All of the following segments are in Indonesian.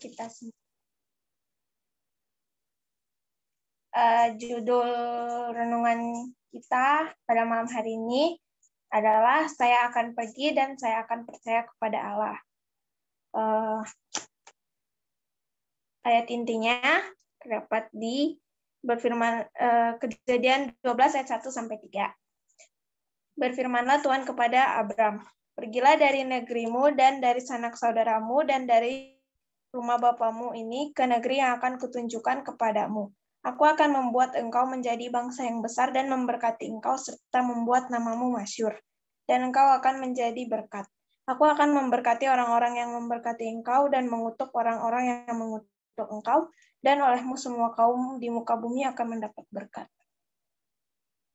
kita semua. Uh, judul renungan kita pada malam hari ini adalah saya akan pergi dan saya akan percaya kepada Allah. Uh, ayat intinya terdapat di berfirman uh, kejadian 12 ayat 1 sampai 3. Berfirmanlah Tuhan kepada Abram, pergilah dari negerimu dan dari sanak saudaramu dan dari rumah bapamu ini ke negeri yang akan kutunjukkan kepadamu. Aku akan membuat engkau menjadi bangsa yang besar dan memberkati engkau serta membuat namamu masyur. Dan engkau akan menjadi berkat. Aku akan memberkati orang-orang yang memberkati engkau dan mengutuk orang-orang yang mengutuk engkau. Dan olehmu semua kaum di muka bumi akan mendapat berkat.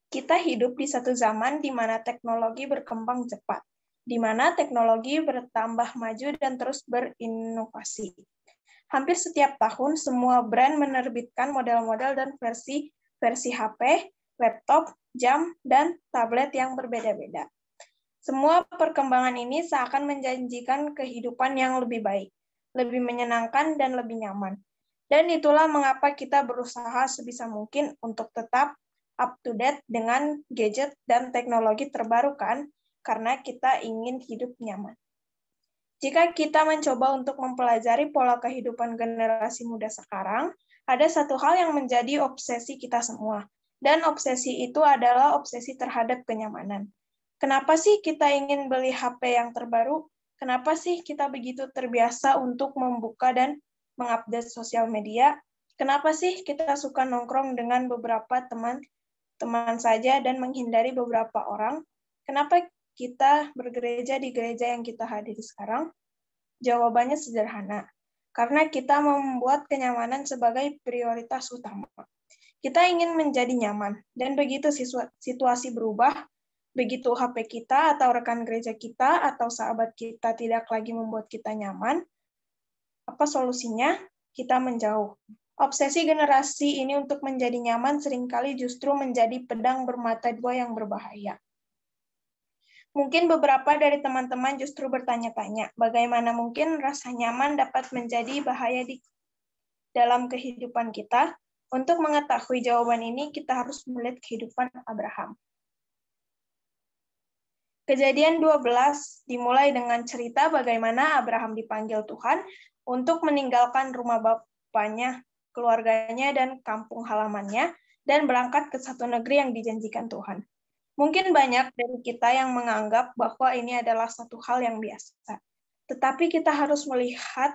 Kita hidup di satu zaman di mana teknologi berkembang cepat di mana teknologi bertambah maju dan terus berinovasi hampir setiap tahun semua brand menerbitkan model-model dan versi versi HP, laptop, jam, dan tablet yang berbeda-beda. Semua perkembangan ini seakan menjanjikan kehidupan yang lebih baik, lebih menyenangkan, dan lebih nyaman. Dan itulah mengapa kita berusaha sebisa mungkin untuk tetap up to date dengan gadget dan teknologi terbarukan, karena kita ingin hidup nyaman. Jika kita mencoba untuk mempelajari pola kehidupan generasi muda sekarang, ada satu hal yang menjadi obsesi kita semua, dan obsesi itu adalah obsesi terhadap kenyamanan. Kenapa sih kita ingin beli HP yang terbaru? Kenapa sih kita begitu terbiasa untuk membuka dan mengupdate sosial media? Kenapa sih kita suka nongkrong dengan beberapa teman teman saja dan menghindari beberapa orang? Kenapa kita bergereja di gereja yang kita hadiri sekarang? Jawabannya sederhana, karena kita membuat kenyamanan sebagai prioritas utama. Kita ingin menjadi nyaman, dan begitu situasi berubah, begitu HP kita atau rekan gereja kita atau sahabat kita tidak lagi membuat kita nyaman, apa solusinya? Kita menjauh. Obsesi generasi ini untuk menjadi nyaman seringkali justru menjadi pedang bermata dua yang berbahaya. Mungkin beberapa dari teman-teman justru bertanya-tanya, bagaimana mungkin rasa nyaman dapat menjadi bahaya di dalam kehidupan kita? Untuk mengetahui jawaban ini, kita harus melihat kehidupan Abraham. Kejadian 12 dimulai dengan cerita bagaimana Abraham dipanggil Tuhan untuk meninggalkan rumah bapaknya, keluarganya, dan kampung halamannya, dan berangkat ke satu negeri yang dijanjikan Tuhan. Mungkin banyak dari kita yang menganggap bahwa ini adalah satu hal yang biasa. Tetapi kita harus melihat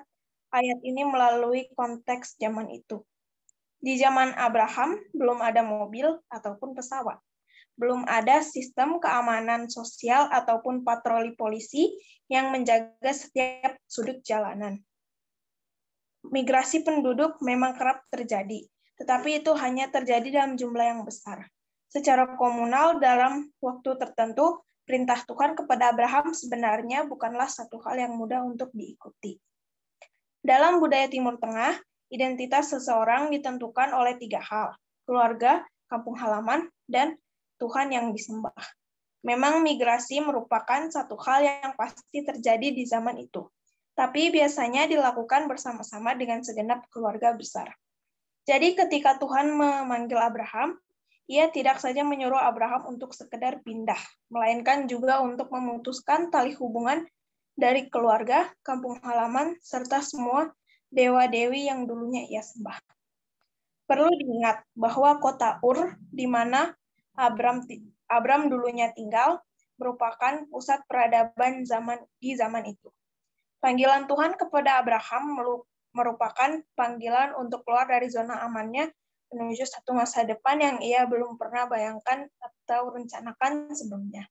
ayat ini melalui konteks zaman itu. Di zaman Abraham, belum ada mobil ataupun pesawat. Belum ada sistem keamanan sosial ataupun patroli polisi yang menjaga setiap sudut jalanan. Migrasi penduduk memang kerap terjadi, tetapi itu hanya terjadi dalam jumlah yang besar secara komunal dalam waktu tertentu, perintah Tuhan kepada Abraham sebenarnya bukanlah satu hal yang mudah untuk diikuti. Dalam budaya Timur Tengah, identitas seseorang ditentukan oleh tiga hal, keluarga, kampung halaman, dan Tuhan yang disembah. Memang migrasi merupakan satu hal yang pasti terjadi di zaman itu, tapi biasanya dilakukan bersama-sama dengan segenap keluarga besar. Jadi ketika Tuhan memanggil Abraham, ia tidak saja menyuruh Abraham untuk sekedar pindah, melainkan juga untuk memutuskan tali hubungan dari keluarga, kampung halaman, serta semua dewa-dewi yang dulunya ia sembah. Perlu diingat bahwa kota Ur, di mana Abram, Abram dulunya tinggal, merupakan pusat peradaban zaman di zaman itu. Panggilan Tuhan kepada Abraham merupakan panggilan untuk keluar dari zona amannya menuju satu masa depan yang ia belum pernah bayangkan atau rencanakan sebelumnya.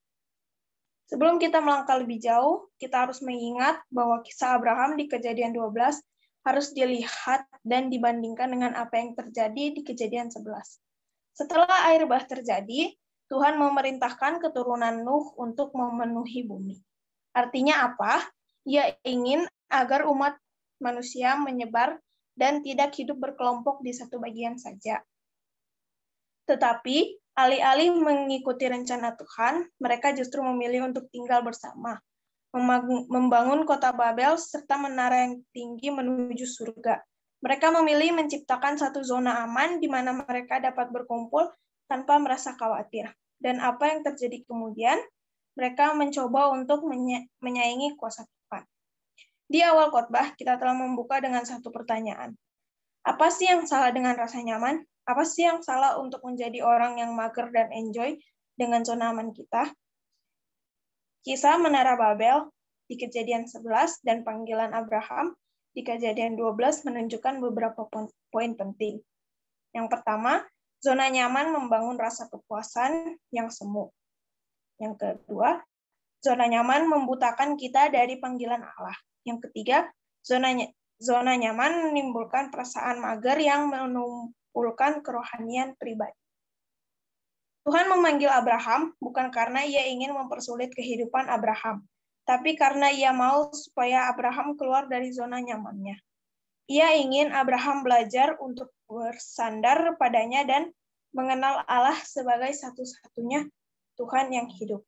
Sebelum kita melangkah lebih jauh, kita harus mengingat bahwa kisah Abraham di kejadian 12 harus dilihat dan dibandingkan dengan apa yang terjadi di kejadian 11. Setelah air bah terjadi, Tuhan memerintahkan keturunan Nuh untuk memenuhi bumi. Artinya apa? Ia ingin agar umat manusia menyebar dan tidak hidup berkelompok di satu bagian saja. Tetapi, alih-alih mengikuti rencana Tuhan, mereka justru memilih untuk tinggal bersama, membangun kota Babel, serta menara yang tinggi menuju surga. Mereka memilih menciptakan satu zona aman di mana mereka dapat berkumpul tanpa merasa khawatir. Dan apa yang terjadi kemudian? Mereka mencoba untuk menyaingi kuasa di awal khotbah, kita telah membuka dengan satu pertanyaan. Apa sih yang salah dengan rasa nyaman? Apa sih yang salah untuk menjadi orang yang mager dan enjoy dengan zona aman kita? Kisah Menara Babel di kejadian 11 dan panggilan Abraham di kejadian 12 menunjukkan beberapa poin penting. Yang pertama, zona nyaman membangun rasa kepuasan yang semu. Yang kedua, Zona nyaman membutakan kita dari panggilan Allah. Yang ketiga, zona zona nyaman menimbulkan perasaan mager yang menumpulkan kerohanian pribadi. Tuhan memanggil Abraham bukan karena ia ingin mempersulit kehidupan Abraham, tapi karena ia mau supaya Abraham keluar dari zona nyamannya. Ia ingin Abraham belajar untuk bersandar padanya dan mengenal Allah sebagai satu-satunya Tuhan yang hidup.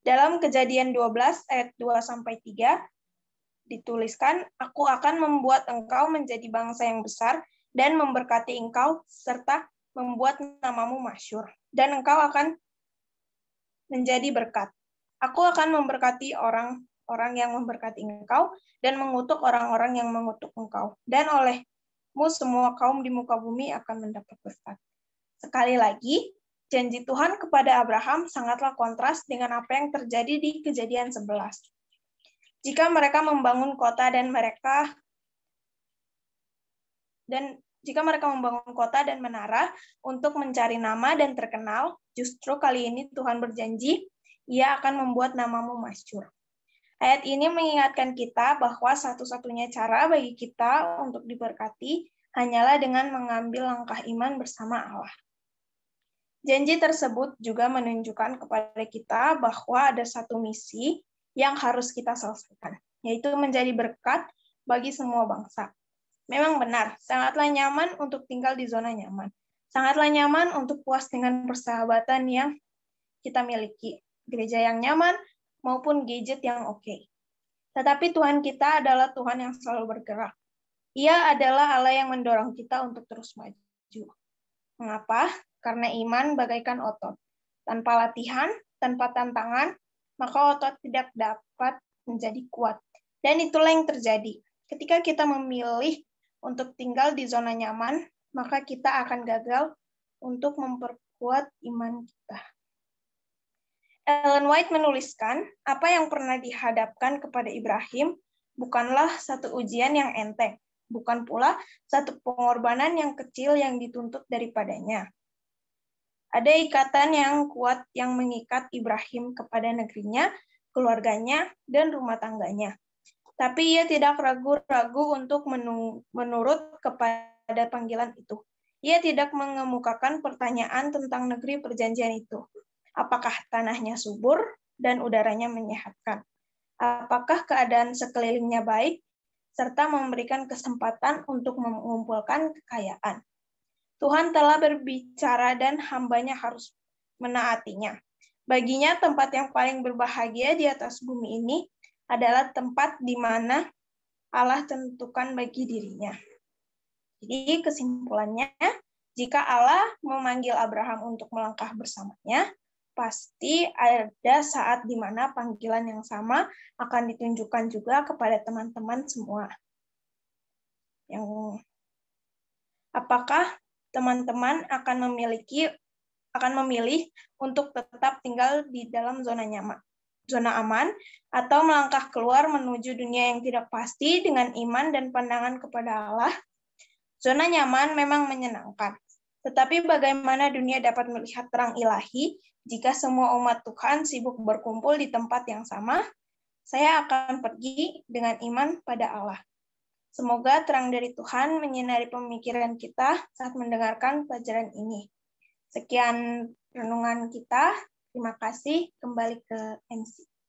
Dalam kejadian 12 ayat 2 sampai 3 dituliskan, "Aku akan membuat engkau menjadi bangsa yang besar dan memberkati engkau serta membuat namamu masyur dan engkau akan menjadi berkat. Aku akan memberkati orang-orang yang memberkati engkau dan mengutuk orang-orang yang mengutuk engkau dan olehmu semua kaum di muka bumi akan mendapat berkat." Sekali lagi, janji Tuhan kepada Abraham sangatlah kontras dengan apa yang terjadi di kejadian 11. Jika mereka membangun kota dan mereka dan jika mereka membangun kota dan menara untuk mencari nama dan terkenal, justru kali ini Tuhan berjanji ia akan membuat namamu masyur. Ayat ini mengingatkan kita bahwa satu-satunya cara bagi kita untuk diberkati hanyalah dengan mengambil langkah iman bersama Allah. Janji tersebut juga menunjukkan kepada kita bahwa ada satu misi yang harus kita selesaikan, yaitu menjadi berkat bagi semua bangsa. Memang benar, sangatlah nyaman untuk tinggal di zona nyaman. Sangatlah nyaman untuk puas dengan persahabatan yang kita miliki, gereja yang nyaman maupun gadget yang oke. Okay. Tetapi Tuhan kita adalah Tuhan yang selalu bergerak. Ia adalah Allah yang mendorong kita untuk terus maju. Mengapa? Karena iman bagaikan otot. Tanpa latihan, tanpa tantangan, maka otot tidak dapat menjadi kuat. Dan itulah yang terjadi. Ketika kita memilih untuk tinggal di zona nyaman, maka kita akan gagal untuk memperkuat iman kita. Ellen White menuliskan, apa yang pernah dihadapkan kepada Ibrahim bukanlah satu ujian yang enteng, bukan pula satu pengorbanan yang kecil yang dituntut daripadanya. Ada ikatan yang kuat yang mengikat Ibrahim kepada negerinya, keluarganya, dan rumah tangganya. Tapi ia tidak ragu-ragu untuk menurut kepada panggilan itu. Ia tidak mengemukakan pertanyaan tentang negeri perjanjian itu. Apakah tanahnya subur dan udaranya menyehatkan? Apakah keadaan sekelilingnya baik serta memberikan kesempatan untuk mengumpulkan kekayaan? Tuhan telah berbicara dan hambanya harus menaatinya. Baginya tempat yang paling berbahagia di atas bumi ini adalah tempat di mana Allah tentukan bagi dirinya. Jadi kesimpulannya, jika Allah memanggil Abraham untuk melangkah bersamanya, pasti ada saat di mana panggilan yang sama akan ditunjukkan juga kepada teman-teman semua. Yang apakah teman-teman akan memiliki akan memilih untuk tetap tinggal di dalam zona nyaman, zona aman, atau melangkah keluar menuju dunia yang tidak pasti dengan iman dan pandangan kepada Allah. Zona nyaman memang menyenangkan, tetapi bagaimana dunia dapat melihat terang ilahi jika semua umat Tuhan sibuk berkumpul di tempat yang sama? Saya akan pergi dengan iman pada Allah. Semoga terang dari Tuhan menyinari pemikiran kita saat mendengarkan pelajaran ini. Sekian renungan kita. Terima kasih. Kembali ke MC.